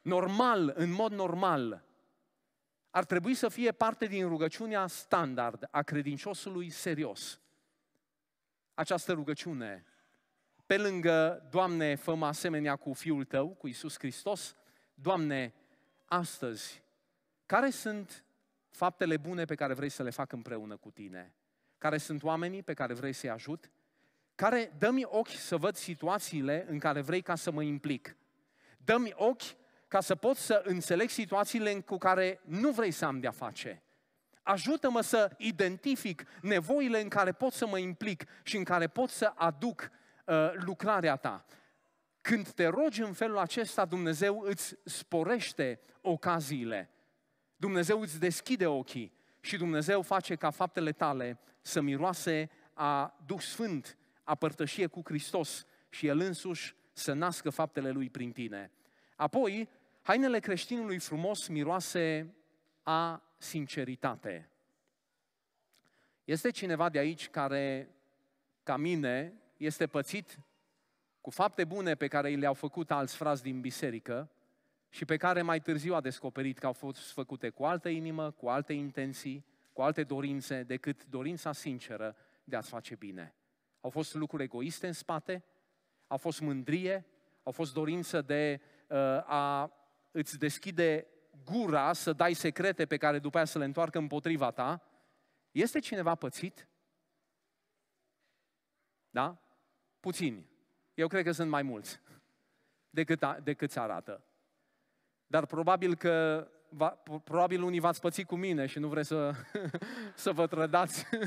S1: Normal, în mod normal, ar trebui să fie parte din rugăciunea standard a credinciosului serios. Această rugăciune pe lângă, Doamne, fă asemenea cu Fiul Tău, cu Isus Hristos, Doamne, astăzi, care sunt faptele bune pe care vrei să le fac împreună cu Tine? Care sunt oamenii pe care vrei să-i ajut? Care, dă-mi ochi să văd situațiile în care vrei ca să mă implic. Dă-mi ochi ca să pot să înțeleg situațiile cu care nu vrei să am de-a face. Ajută-mă să identific nevoile în care pot să mă implic și în care pot să aduc Uh, lucrarea ta. Când te rogi în felul acesta, Dumnezeu îți sporește ocaziile. Dumnezeu îți deschide ochii și Dumnezeu face ca faptele tale să miroase a Duh Sfânt, a părtășie cu Hristos și El însuși să nască faptele Lui prin tine. Apoi, hainele creștinului frumos miroase a sinceritate. Este cineva de aici care, ca mine, este pățit cu fapte bune pe care le-au făcut alți frați din biserică și pe care mai târziu a descoperit că au fost făcute cu altă inimă, cu alte intenții, cu alte dorințe decât dorința sinceră de a-ți face bine. Au fost lucruri egoiste în spate, au fost mândrie, au fost dorință de uh, a îți deschide gura să dai secrete pe care după aceea să le întoarcă împotriva ta. Este cineva pățit? Da? puțini. Eu cred că sunt mai mulți decât, decât arată. Dar probabil că va, probabil unii v-ați pățit cu mine și nu vreți să, să vă trădați.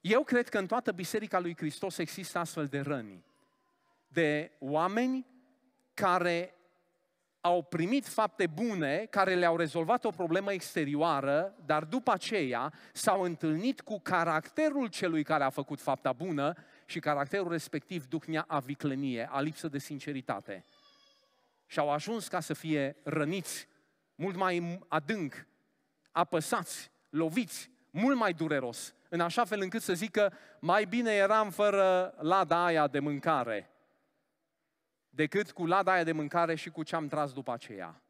S1: Eu cred că în toată Biserica lui Hristos există astfel de răni. De oameni care au primit fapte bune care le-au rezolvat o problemă exterioară, dar după aceea s-au întâlnit cu caracterul celui care a făcut fapta bună și caracterul respectiv duhnea a viclenie, a lipsă de sinceritate. Și au ajuns ca să fie răniți mult mai adânc, apăsați, loviți, mult mai dureros, în așa fel încât să zică mai bine eram fără lada aia de mâncare decât cu lada aia de mâncare și cu ce am tras după aceea.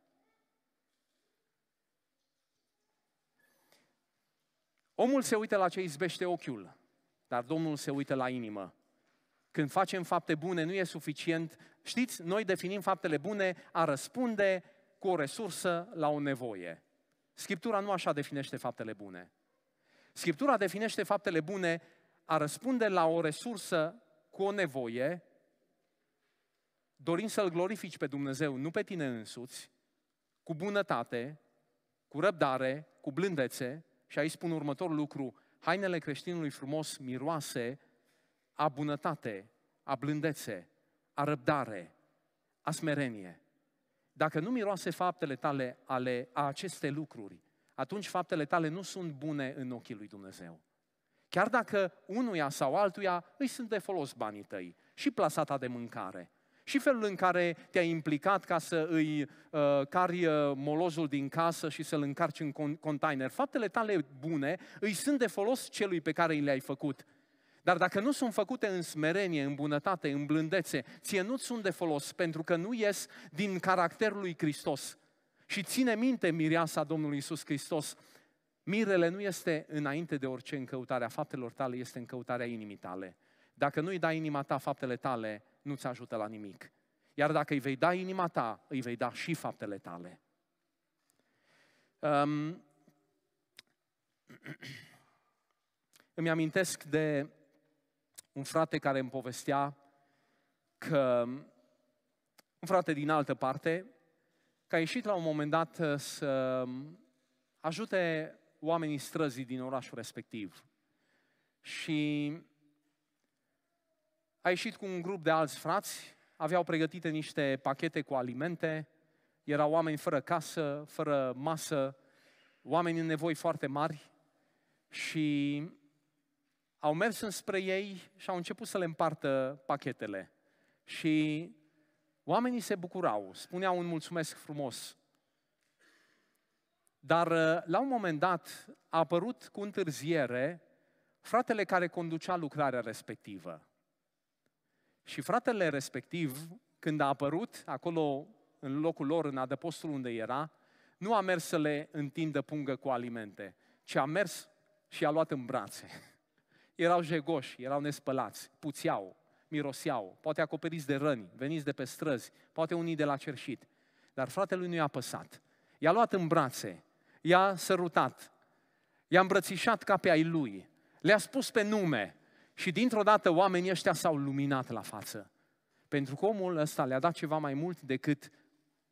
S1: Omul se uită la ce izbește ochiul, dar Domnul se uită la inimă. Când facem fapte bune, nu e suficient. Știți, noi definim faptele bune a răspunde cu o resursă la o nevoie. Scriptura nu așa definește faptele bune. Scriptura definește faptele bune a răspunde la o resursă cu o nevoie dorim să-L glorifici pe Dumnezeu, nu pe tine însuți, cu bunătate, cu răbdare, cu blândețe, și aici spun următorul lucru, hainele creștinului frumos miroase a bunătate, a blândețe, a răbdare, a smerenie. Dacă nu miroase faptele tale ale a aceste lucruri, atunci faptele tale nu sunt bune în ochii lui Dumnezeu. Chiar dacă unuia sau altuia îi sunt de folos banii tăi și plasata de mâncare, și felul în care te-ai implicat ca să îi uh, cari uh, molozul din casă și să-l încarci în con- container. Faptele tale bune îi sunt de folos celui pe care îi le-ai făcut. Dar dacă nu sunt făcute în smerenie, în bunătate, în blândețe, ție nu sunt de folos, pentru că nu ies din caracterul lui Hristos. Și ține minte mireasa Domnului Isus Hristos. Mirele nu este înainte de orice în căutarea faptelor tale, este în căutarea inimii tale. Dacă nu-i dai inima ta faptele tale, nu-ți ajută la nimic. Iar dacă îi vei da inima ta, îi vei da și faptele tale. Um, îmi amintesc de un frate care îmi povestea că un frate din altă parte, că a ieșit la un moment dat uh, să um, ajute oamenii străzii din orașul respectiv. Și a ieșit cu un grup de alți frați, aveau pregătite niște pachete cu alimente, erau oameni fără casă, fără masă, oameni în nevoi foarte mari și au mers înspre ei și au început să le împartă pachetele. Și oamenii se bucurau, spuneau un mulțumesc frumos. Dar uh, la un moment dat a apărut cu întârziere fratele care conducea lucrarea respectivă. Și fratele respectiv, când a apărut acolo în locul lor, în adăpostul unde era, nu a mers să le întindă pungă cu alimente, ci a mers și a luat în brațe. Erau jegoși, erau nespălați, puțiau, miroseau, poate acoperiți de răni, veniți de pe străzi, poate unii de la cerșit. Dar fratele lui nu i-a păsat. I-a luat în brațe, i-a sărutat, i-a îmbrățișat ca pe ai lui, le-a spus pe nume, și dintr-o dată oamenii ăștia s-au luminat la față. Pentru că omul ăsta le-a dat ceva mai mult decât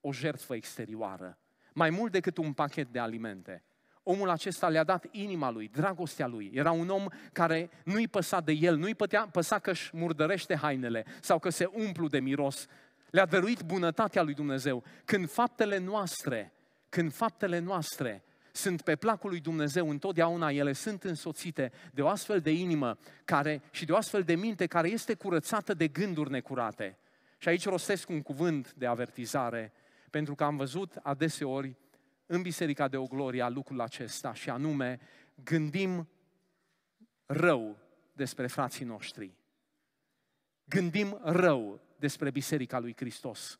S1: o jertfă exterioară, mai mult decât un pachet de alimente. Omul acesta le-a dat inima lui, dragostea lui. Era un om care nu-i păsa de el, nu-i pătea, păsa că își murdărește hainele sau că se umplu de miros. Le-a dăruit bunătatea lui Dumnezeu. Când faptele noastre, când faptele noastre sunt pe placul lui Dumnezeu întotdeauna, ele sunt însoțite de o astfel de inimă care, și de o astfel de minte care este curățată de gânduri necurate. Și aici rostesc un cuvânt de avertizare, pentru că am văzut adeseori în Biserica de o Gloria lucrul acesta și anume gândim rău despre frații noștri. Gândim rău despre Biserica lui Hristos.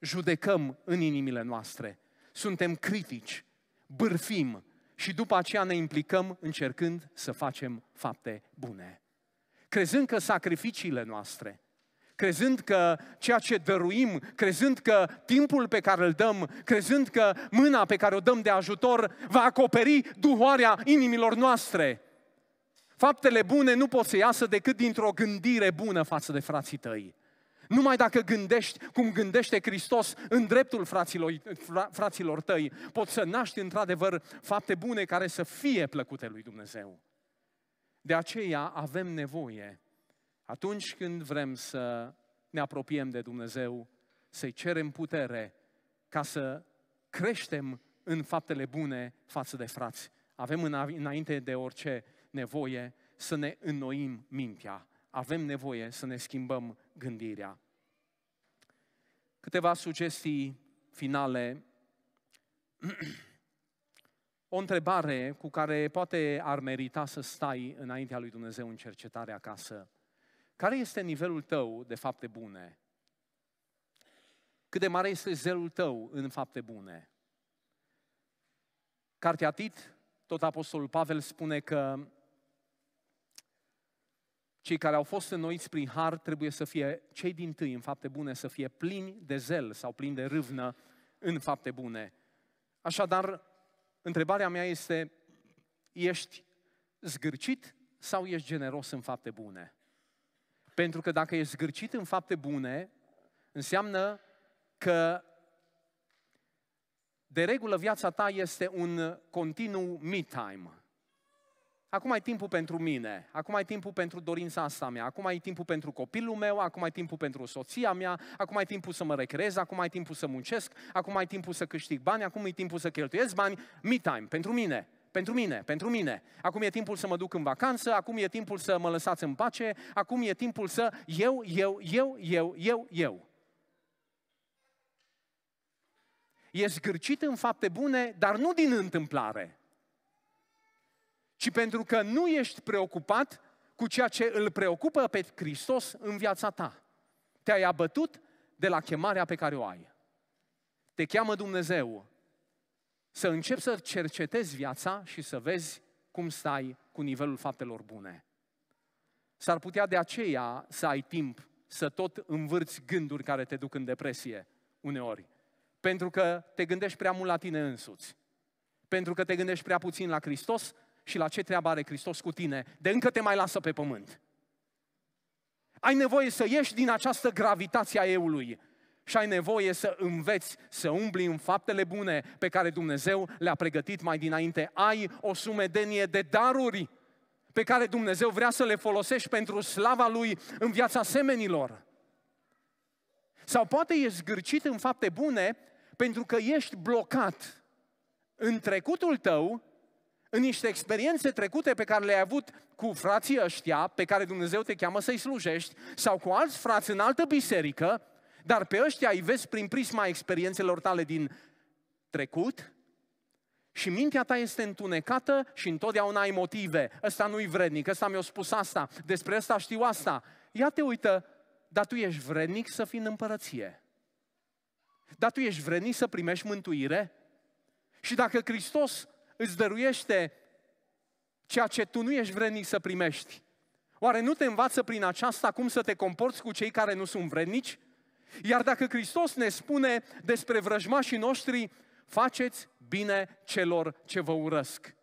S1: Judecăm în inimile noastre. Suntem critici bârfim și după aceea ne implicăm încercând să facem fapte bune. Crezând că sacrificiile noastre, crezând că ceea ce dăruim, crezând că timpul pe care îl dăm, crezând că mâna pe care o dăm de ajutor va acoperi duhoarea inimilor noastre. Faptele bune nu pot să iasă decât dintr-o gândire bună față de frații tăi. Numai dacă gândești cum gândește Hristos în dreptul fraților, fra, fraților tăi, poți să naști într-adevăr fapte bune care să fie plăcute lui Dumnezeu. De aceea avem nevoie, atunci când vrem să ne apropiem de Dumnezeu, să-i cerem putere ca să creștem în faptele bune față de frați. Avem înainte de orice nevoie să ne înnoim mintea avem nevoie să ne schimbăm gândirea. Câteva sugestii finale. O întrebare cu care poate ar merita să stai înaintea lui Dumnezeu în cercetare acasă. Care este nivelul tău de fapte bune? Cât de mare este zelul tău în fapte bune? Cartea Tit, tot Apostolul Pavel spune că cei care au fost înnoiți prin har trebuie să fie cei din tâi în fapte bune, să fie plini de zel sau plini de râvnă în fapte bune. Așadar, întrebarea mea este, ești zgârcit sau ești generos în fapte bune? Pentru că dacă ești zgârcit în fapte bune, înseamnă că de regulă viața ta este un continuu me-time. Acum ai timpul pentru mine, acum ai timpul pentru dorința asta mea, acum ai timpul pentru copilul meu, acum ai timpul pentru soția mea, acum ai timpul să mă recrez, acum ai timpul să muncesc, acum ai timpul să câștig bani, acum e timpul să cheltuiesc bani, me time, pentru mine, pentru mine, pentru mine. Acum e timpul să mă duc în vacanță, acum e timpul să mă lăsați în pace, acum e timpul să eu, eu, eu, eu, eu, eu. Ești gârcit în fapte bune, dar nu din întâmplare ci pentru că nu ești preocupat cu ceea ce îl preocupă pe Hristos în viața ta. Te-ai abătut de la chemarea pe care o ai. Te cheamă Dumnezeu să începi să cercetezi viața și să vezi cum stai cu nivelul faptelor bune. S-ar putea de aceea să ai timp să tot învârți gânduri care te duc în depresie uneori. Pentru că te gândești prea mult la tine însuți. Pentru că te gândești prea puțin la Hristos și la ce treabă are Hristos cu tine, de încă te mai lasă pe pământ. Ai nevoie să ieși din această gravitație a eului și ai nevoie să înveți, să umbli în faptele bune pe care Dumnezeu le-a pregătit mai dinainte. Ai o sumedenie de daruri pe care Dumnezeu vrea să le folosești pentru slava Lui în viața semenilor. Sau poate ești zgârcit în fapte bune pentru că ești blocat în trecutul tău în niște experiențe trecute pe care le-ai avut cu frații ăștia, pe care Dumnezeu te cheamă să-i slujești, sau cu alți frați în altă biserică, dar pe ăștia îi vezi prin prisma experiențelor tale din trecut și mintea ta este întunecată și întotdeauna ai motive. Ăsta nu-i vrednic, ăsta mi-a spus asta, despre ăsta știu asta. Ia te uită, dar tu ești vrednic să fii în împărăție. Dar tu ești vrednic să primești mântuire? Și dacă Hristos îți dăruiește ceea ce tu nu ești vrednic să primești? Oare nu te învață prin aceasta cum să te comporți cu cei care nu sunt vrednici? Iar dacă Hristos ne spune despre vrăjmașii noștri, faceți bine celor ce vă urăsc.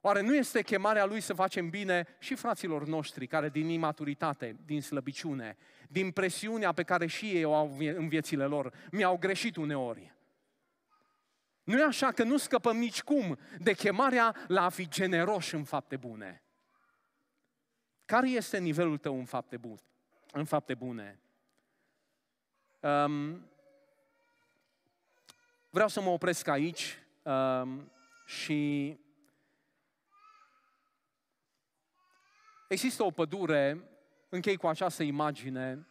S1: Oare nu este chemarea Lui să facem bine și fraților noștri care din imaturitate, din slăbiciune, din presiunea pe care și ei o au în viețile lor, mi-au greșit uneori? nu e așa că nu scăpăm nicicum de chemarea la a fi generoși în fapte bune. Care este nivelul tău în fapte, bu- în fapte bune? Um, vreau să mă opresc aici um, și există o pădure, închei cu această imagine,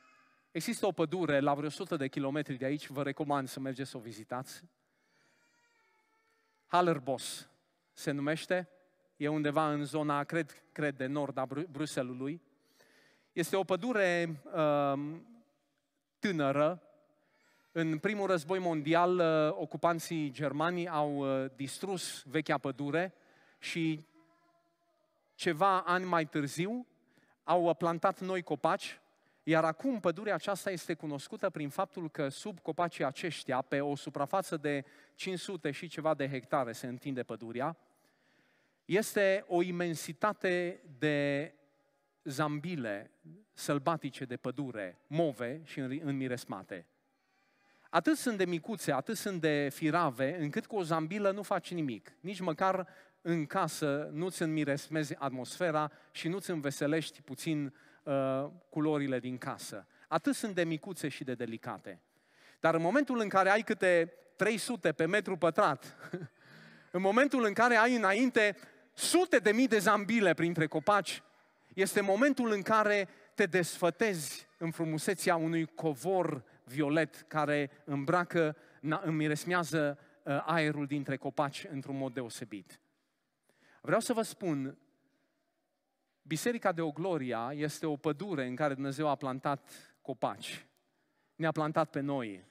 S1: există o pădure la vreo 100 de kilometri de aici, vă recomand să mergeți să o vizitați Hallerbos se numește, e undeva în zona, cred, cred de nord a Bruselului. Este o pădure uh, tânără. În primul război mondial, uh, ocupanții germani au uh, distrus vechea pădure și ceva ani mai târziu au uh, plantat noi copaci iar acum pădurea aceasta este cunoscută prin faptul că sub copacii aceștia, pe o suprafață de 500 și ceva de hectare se întinde pădurea, este o imensitate de zambile sălbatice de pădure, move și înmiresmate. Atât sunt de micuțe, atât sunt de firave, încât cu o zambilă nu faci nimic. Nici măcar în casă nu-ți înmiresmezi atmosfera și nu-ți înveselești puțin uh, Uh, culorile din casă. Atât sunt de micuțe și de delicate. Dar în momentul în care ai câte 300 pe metru pătrat, în momentul în care ai înainte sute de mii de zambile printre copaci, este momentul în care te desfătezi în frumusețea unui covor violet care îmbracă, îmiresmează uh, aerul dintre copaci într-un mod deosebit. Vreau să vă spun Biserica de Ogloria este o pădure în care Dumnezeu a plantat copaci. Ne-a plantat pe noi.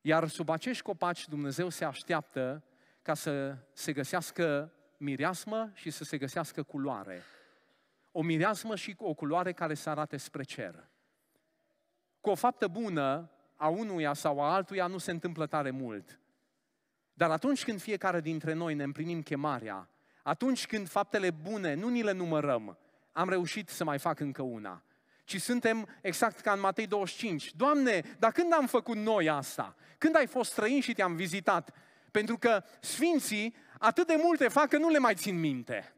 S1: Iar sub acești copaci Dumnezeu se așteaptă ca să se găsească mireasmă și să se găsească culoare. O mireasmă și o culoare care să arate spre cer. Cu o faptă bună a unuia sau a altuia nu se întâmplă tare mult. Dar atunci când fiecare dintre noi ne împlinim chemarea, atunci când faptele bune nu ni le numărăm, am reușit să mai fac încă una. Ci suntem exact ca în Matei 25. Doamne, dar când am făcut noi asta? Când ai fost străin și te-am vizitat? Pentru că sfinții atât de multe fac că nu le mai țin minte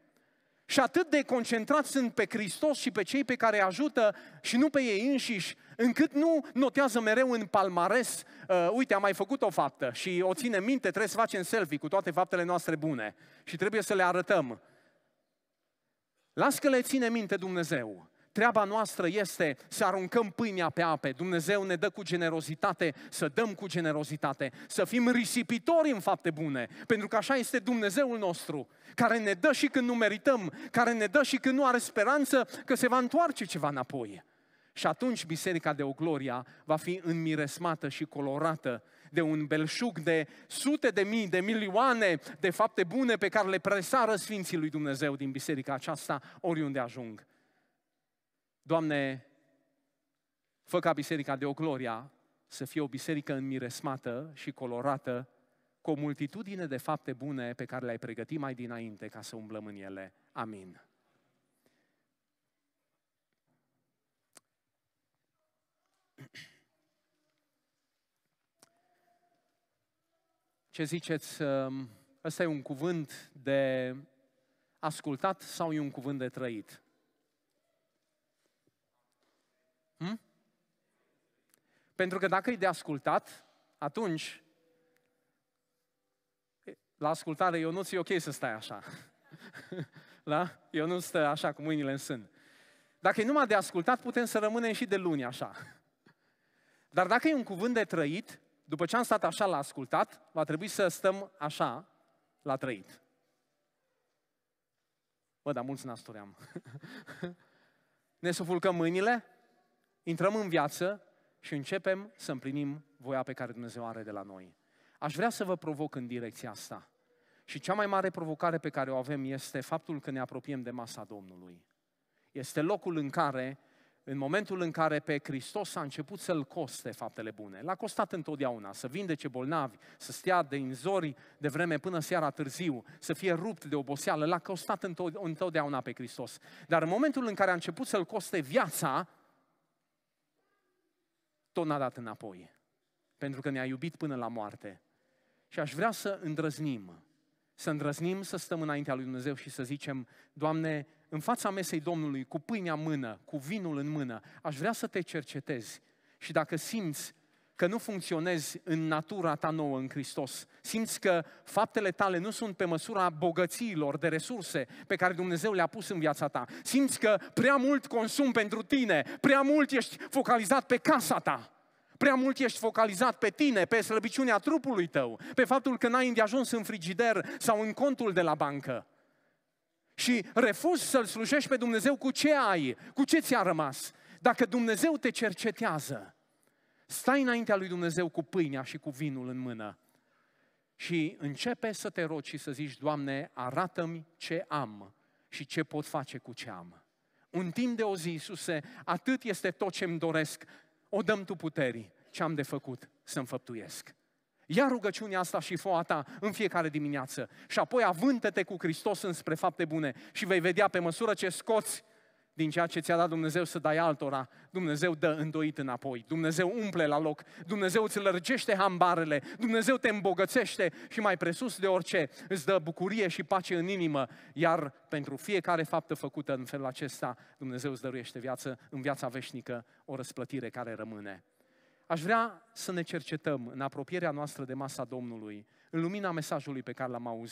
S1: și atât de concentrați sunt pe Hristos și pe cei pe care ajută și nu pe ei înșiși, încât nu notează mereu în palmares, uh, uite, am mai făcut o faptă și o ține minte, trebuie să facem selfie cu toate faptele noastre bune și trebuie să le arătăm. Las că le ține minte Dumnezeu. Treaba noastră este să aruncăm pâinea pe ape. Dumnezeu ne dă cu generozitate, să dăm cu generozitate, să fim risipitori în fapte bune, pentru că așa este Dumnezeul nostru, care ne dă și când nu merităm, care ne dă și când nu are speranță că se va întoarce ceva înapoi. Și atunci Biserica de Ogloria va fi înmiresmată și colorată de un belșug de sute de mii, de milioane de fapte bune pe care le presară Sfinții lui Dumnezeu din biserica aceasta oriunde ajung. Doamne, fă ca biserica de Ogloria să fie o biserică înmiresmată și colorată cu o multitudine de fapte bune pe care le-ai pregătit mai dinainte ca să umblăm în ele. Amin. Ce ziceți? Um, ăsta e un cuvânt de ascultat sau e un cuvânt de trăit? Hm? Pentru că dacă e de ascultat, atunci la ascultare eu nu-ți ok să stai așa. da? Eu nu stă așa cu mâinile în sân. Dacă e numai de ascultat, putem să rămânem și de luni așa. Dar dacă e un cuvânt de trăit, după ce am stat așa la ascultat, va trebui să stăm așa la trăit. Bă, dar mulți nasturiam. ne sufulcăm mâinile, intrăm în viață și începem să împlinim voia pe care Dumnezeu are de la noi. Aș vrea să vă provoc în direcția asta. Și cea mai mare provocare pe care o avem este faptul că ne apropiem de masa Domnului. Este locul în care, în momentul în care pe Hristos a început să-L coste faptele bune. L-a costat întotdeauna să vindece bolnavi, să stea de inzori de vreme până seara târziu, să fie rupt de oboseală. L-a costat întotdeauna pe Hristos. Dar în momentul în care a început să-L coste viața, tot n-a dat înapoi. Pentru că ne-a iubit până la moarte. Și aș vrea să îndrăznim, să îndrăznim să stăm înaintea lui Dumnezeu și să zicem, Doamne, în fața mesei Domnului, cu pâinea în mână, cu vinul în mână, aș vrea să te cercetezi și dacă simți că nu funcționezi în natura ta nouă în Hristos. Simți că faptele tale nu sunt pe măsura bogățiilor de resurse pe care Dumnezeu le-a pus în viața ta. Simți că prea mult consum pentru tine, prea mult ești focalizat pe casa ta. Prea mult ești focalizat pe tine, pe slăbiciunea trupului tău, pe faptul că n-ai ajuns în frigider sau în contul de la bancă. Și refuz să-L slujești pe Dumnezeu cu ce ai, cu ce ți-a rămas. Dacă Dumnezeu te cercetează, Stai înaintea lui Dumnezeu cu pâinea și cu vinul în mână și începe să te rogi și să zici, Doamne, arată-mi ce am și ce pot face cu ce am. Un timp de o zi, Iisuse, atât este tot ce-mi doresc, o dăm Tu puterii, ce am de făcut să înfăptuiesc. Ia rugăciunea asta și foa ta în fiecare dimineață și apoi avântă-te cu Hristos înspre fapte bune și vei vedea pe măsură ce scoți din ceea ce ți-a dat Dumnezeu să dai altora, Dumnezeu dă îndoit înapoi, Dumnezeu umple la loc, Dumnezeu îți lărgește hambarele, Dumnezeu te îmbogățește și mai presus de orice îți dă bucurie și pace în inimă, iar pentru fiecare faptă făcută în felul acesta, Dumnezeu îți dăruiește viață, în viața veșnică o răsplătire care rămâne. Aș vrea să ne cercetăm în apropierea noastră de masa Domnului, în lumina mesajului pe care l-am auzit,